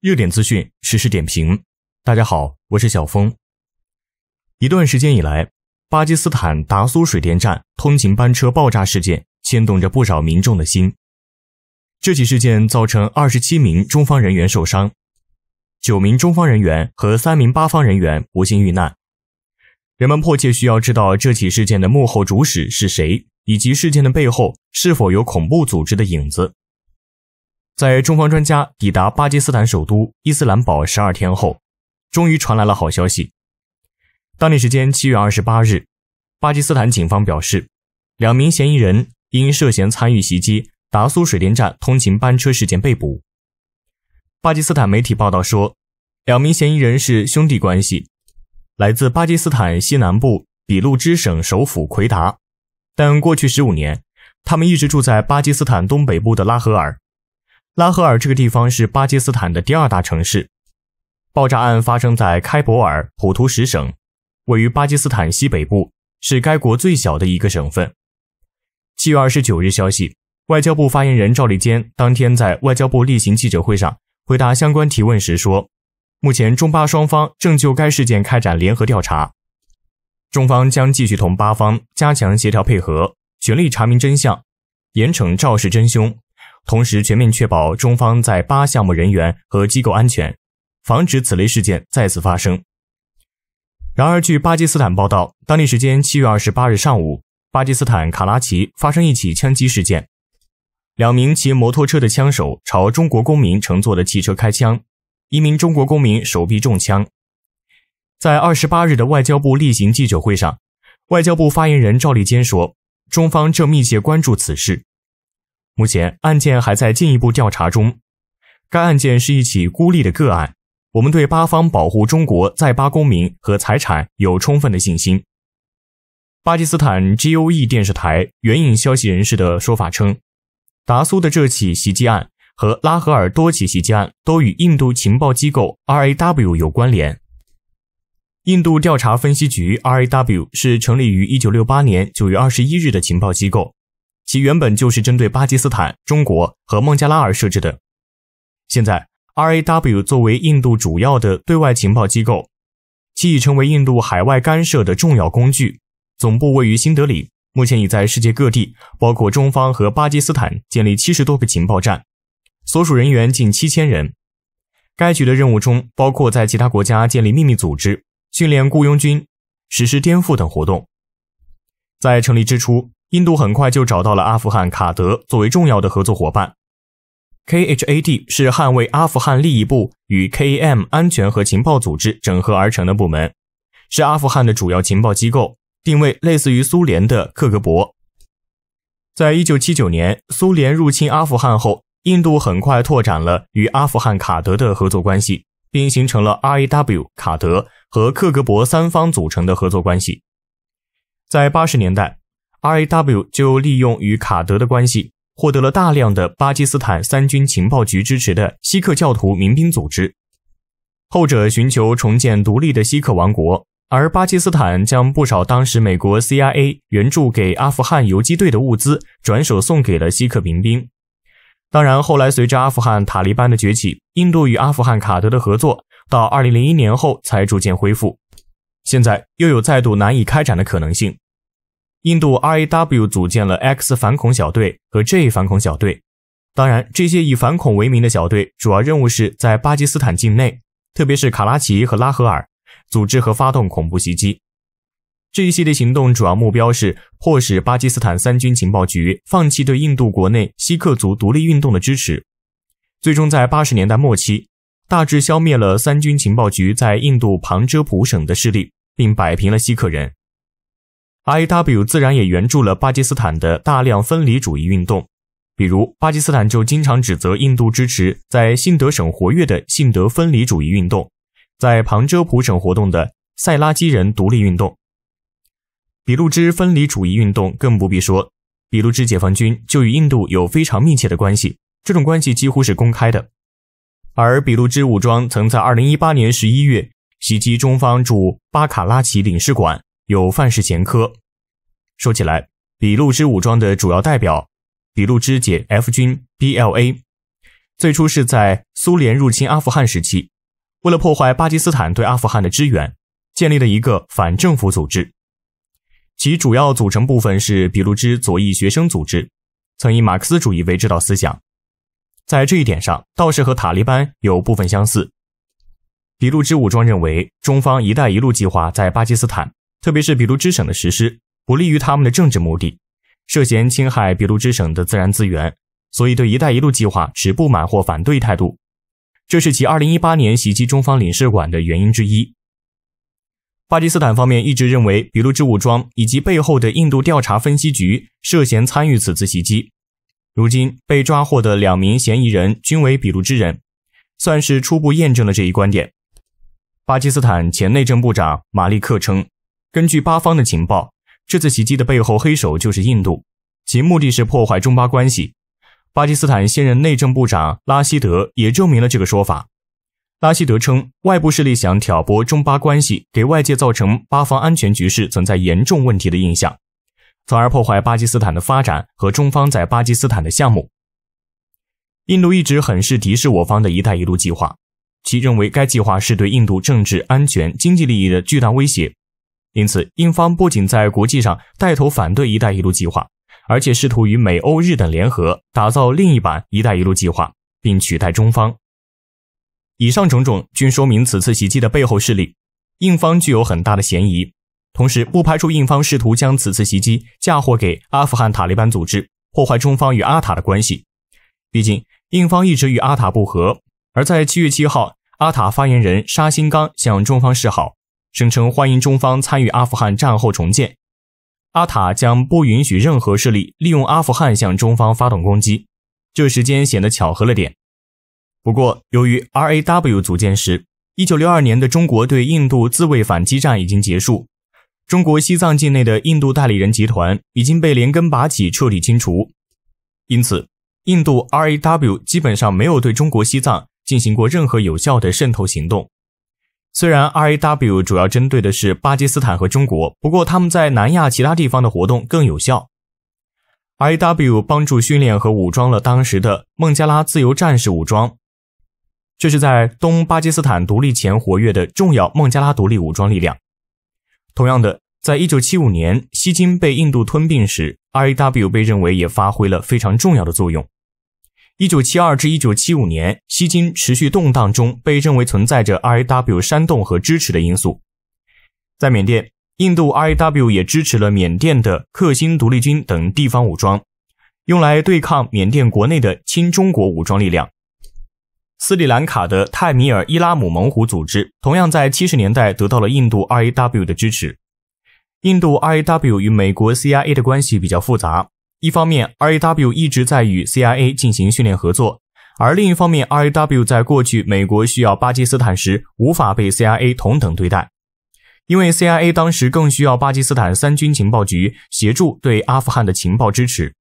热点资讯，实时点评。大家好，我是小峰。一段时间以来，巴基斯坦达苏水电站通勤班车爆炸事件牵动着不少民众的心。这起事件造成二十七名中方人员受伤，九名中方人员和三名巴方人员不幸遇难。人们迫切需要知道这起事件的幕后主使是谁，以及事件的背后是否有恐怖组织的影子。在中方专家抵达巴基斯坦首都伊斯兰堡十二天后，终于传来了好消息。当地时间七月二十八日，巴基斯坦警方表示，两名嫌疑人因涉嫌参与袭击达苏水电站通勤班车事件被捕。巴基斯坦媒体报道说，两名嫌疑人是兄弟关系，来自巴基斯坦西南部比路支省首府奎达，但过去十五年，他们一直住在巴基斯坦东北部的拉合尔。拉合尔这个地方是巴基斯坦的第二大城市。爆炸案发生在开伯尔普图什省，位于巴基斯坦西北部，是该国最小的一个省份。七月二十九日，消息，外交部发言人赵立坚当天在外交部例行记者会上回答相关提问时说，目前中巴双方正就该事件开展联合调查，中方将继续同巴方加强协调配合，全力查明真相，严惩肇事真凶。同时，全面确保中方在巴项目人员和机构安全，防止此类事件再次发生。然而，据巴基斯坦报道，当地时间七月二十八日上午，巴基斯坦卡拉奇发生一起枪击事件，两名骑摩托车的枪手朝中国公民乘坐的汽车开枪，一名中国公民手臂中枪。在二十八日的外交部例行记者会上，外交部发言人赵立坚说，中方正密切关注此事。目前案件还在进一步调查中。该案件是一起孤立的个案，我们对巴方保护中国在巴公民和财产有充分的信心。巴基斯坦 G O E 电视台援引消息人士的说法称，达苏的这起袭击案和拉合尔多起袭击案都与印度情报机构 R A W 有关联。印度调查分析局 R A W 是成立于1968年9月21日的情报机构。其原本就是针对巴基斯坦、中国和孟加拉而设置的。现在，RAW 作为印度主要的对外情报机构，其已成为印度海外干涉的重要工具。总部位于新德里，目前已在世界各地，包括中方和巴基斯坦，建立七十多个情报站，所属人员近七千人。该局的任务中包括在其他国家建立秘密组织、训练雇佣军、实施颠覆等活动。在成立之初。印度很快就找到了阿富汗卡德作为重要的合作伙伴。KHA D 是捍卫阿富汗利益部与 K M 安全和情报组织整合而成的部门，是阿富汗的主要情报机构，定位类似于苏联的克格勃。在一九七九年苏联入侵阿富汗后，印度很快拓展了与阿富汗卡德的合作关系，并形成了 R A W 卡德和克格勃三方组成的合作关系。在八十年代。R A W 就利用与卡德的关系，获得了大量的巴基斯坦三军情报局支持的锡克教徒民兵组织。后者寻求重建独立的锡克王国，而巴基斯坦将不少当时美国 C I A 援助给阿富汗游击队的物资转手送给了锡克民兵。当然，后来随着阿富汗塔利班的崛起，印度与阿富汗卡德的合作到二零零一年后才逐渐恢复。现在又有再度难以开展的可能性。印度 RAW 组建了 X 反恐小队和 J 反恐小队，当然，这些以反恐为名的小队主要任务是在巴基斯坦境内，特别是卡拉奇和拉合尔，组织和发动恐怖袭击。这一系列行动主要目标是迫使巴基斯坦三军情报局放弃对印度国内锡克族独立运动的支持。最终，在八十年代末期，大致消灭了三军情报局在印度旁遮普省的势力，并摆平了锡克人。Iw 自然也援助了巴基斯坦的大量分离主义运动，比如巴基斯坦就经常指责印度支持在信德省活跃的信德分离主义运动，在旁遮普省活动的塞拉基人独立运动。俾路支分离主义运动更不必说，俾路支解放军就与印度有非常密切的关系，这种关系几乎是公开的。而俾路支武装曾在2018年11月袭击中方驻巴卡拉奇领事馆。有范式前科。说起来，俾路支武装的主要代表，俾路支解 F 军 （BLA） 最初是在苏联入侵阿富汗时期，为了破坏巴基斯坦对阿富汗的支援，建立了一个反政府组织。其主要组成部分是俾路支左翼学生组织，曾以马克思主义为指导思想。在这一点上，倒是和塔利班有部分相似。俾路支武装认为，中方“一带一路”计划在巴基斯坦。特别是俾路支省的实施不利于他们的政治目的，涉嫌侵害俾路支省的自然资源，所以对“一带一路”计划持不满或反对态度，这是其2018年袭击中方领事馆的原因之一。巴基斯坦方面一直认为俾路支武装以及背后的印度调查分析局涉嫌参与此次袭击，如今被抓获的两名嫌疑人均为俾路支人，算是初步验证了这一观点。巴基斯坦前内政部长马利克称。根据巴方的情报，这次袭击的背后黑手就是印度，其目的是破坏中巴关系。巴基斯坦现任内政部长拉希德也证明了这个说法。拉希德称，外部势力想挑拨中巴关系，给外界造成巴方安全局势存在严重问题的印象，从而破坏巴基斯坦的发展和中方在巴基斯坦的项目。印度一直很是敌视我方的一带一路计划，其认为该计划是对印度政治、安全、经济利益的巨大威胁。因此，英方不仅在国际上带头反对“一带一路”计划，而且试图与美、欧、日等联合打造另一版“一带一路”计划，并取代中方。以上种种均说明此次袭击的背后势力，印方具有很大的嫌疑。同时，不排除印方试图将此次袭击嫁祸给阿富汗塔利班组织，破坏中方与阿塔的关系。毕竟，印方一直与阿塔不和，而在七月七号，阿塔发言人沙新刚向中方示好。声称欢迎中方参与阿富汗战后重建。阿塔将不允许任何势力利用阿富汗向中方发动攻击。这时间显得巧合了点。不过，由于 RAW 组建时，一九六二年的中国对印度自卫反击战已经结束，中国西藏境内的印度代理人集团已经被连根拔起、彻底清除，因此，印度 RAW 基本上没有对中国西藏进行过任何有效的渗透行动。虽然 R A W 主要针对的是巴基斯坦和中国，不过他们在南亚其他地方的活动更有效。R A W 帮助训练和武装了当时的孟加拉自由战士武装，这是在东巴基斯坦独立前活跃的重要孟加拉独立武装力量。同样的，在1975年西金被印度吞并时，R A W 被认为也发挥了非常重要的作用。一九七二至一九七五年，锡金持续动荡中被认为存在着 R A W 煽动和支持的因素。在缅甸，印度 R A W 也支持了缅甸的克星独立军等地方武装，用来对抗缅甸国内的亲中国武装力量。斯里兰卡的泰米尔伊拉姆猛虎组织同样在七十年代得到了印度 R A W 的支持。印度 R A W 与美国 C I A 的关系比较复杂。一方面，R A W 一直在与 C I A 进行训练合作，而另一方面，R A W 在过去美国需要巴基斯坦时无法被 C I A 同等对待，因为 C I A 当时更需要巴基斯坦三军情报局协助对阿富汗的情报支持。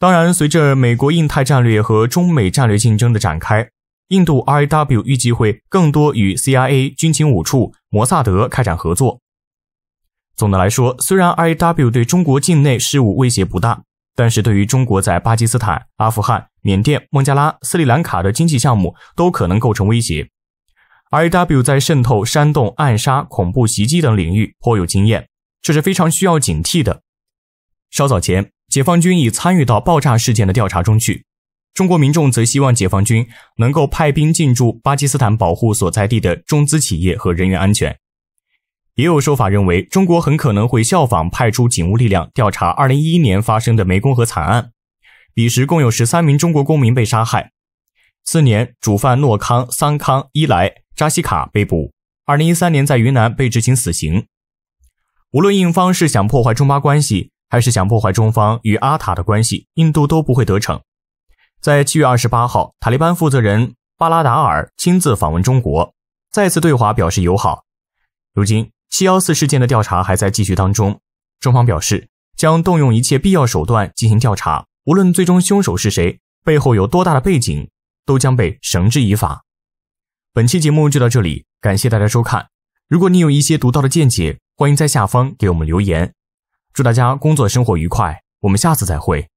当然，随着美国印太战略和中美战略竞争的展开，印度 R A W 预计会更多与 C I A 军情五处、摩萨德开展合作。总的来说，虽然 I A W 对中国境内事务威胁不大，但是对于中国在巴基斯坦、阿富汗、缅甸、孟加拉、斯里兰卡的经济项目都可能构成威胁。I A W 在渗透、煽动、暗杀、恐怖袭击等领域颇有经验，这是非常需要警惕的。稍早前，解放军已参与到爆炸事件的调查中去，中国民众则希望解放军能够派兵进驻巴基斯坦，保护所在地的中资企业和人员安全。也有说法认为，中国很可能会效仿，派出警务力量调查2011年发生的湄公河惨案。彼时共有13名中国公民被杀害。次年，主犯诺康、桑康、伊莱、扎西卡被捕。2013年，在云南被执行死刑。无论印方是想破坏中巴关系，还是想破坏中方与阿塔的关系，印度都不会得逞。在7月28号，塔利班负责人巴拉达尔亲自访问中国，再次对华表示友好。如今。七幺四事件的调查还在继续当中，中方表示将动用一切必要手段进行调查，无论最终凶手是谁，背后有多大的背景，都将被绳之以法。本期节目就到这里，感谢大家收看。如果你有一些独到的见解，欢迎在下方给我们留言。祝大家工作生活愉快，我们下次再会。